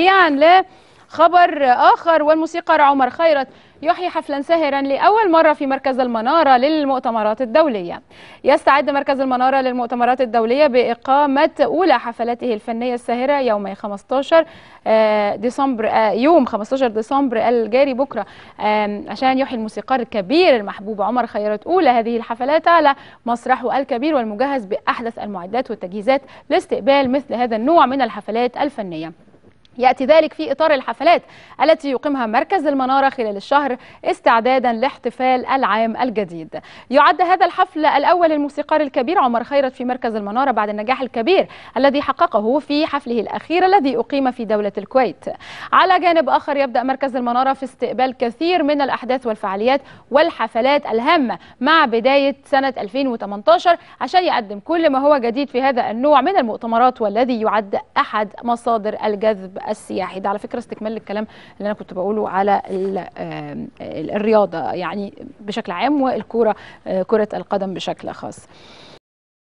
جميعا يعني خبر آخر والموسيقار عمر خيرت يحيي حفلا ساهرا لأول مرة في مركز المنارة للمؤتمرات الدولية يستعد مركز المنارة للمؤتمرات الدولية بإقامة أولى حفلاته الفنية الساهرة يوم 15 آه، ديسمبر آه، يوم 15 ديسمبر الجاري بكرة عشان يحيي الموسيقار الكبير المحبوب عمر خيرت أولى هذه الحفلات على مسرحه الكبير والمجهز بأحدث المعدات والتجهيزات لاستقبال مثل هذا النوع من الحفلات الفنية يأتي ذلك في إطار الحفلات التي يقيمها مركز المنارة خلال الشهر استعدادا لاحتفال العام الجديد يعد هذا الحفل الأول الموسيقار الكبير عمر خيرت في مركز المنارة بعد النجاح الكبير الذي حققه في حفله الأخير الذي أقيم في دولة الكويت على جانب آخر يبدأ مركز المنارة في استقبال كثير من الأحداث والفعاليات والحفلات الهامة مع بداية سنة 2018 عشان يقدم كل ما هو جديد في هذا النوع من المؤتمرات والذي يعد أحد مصادر الجذب السياحي ده على فكره استكمال للكلام اللي انا كنت بقوله على آه، الرياضه يعني بشكل عام والكوره آه، كره القدم بشكل خاص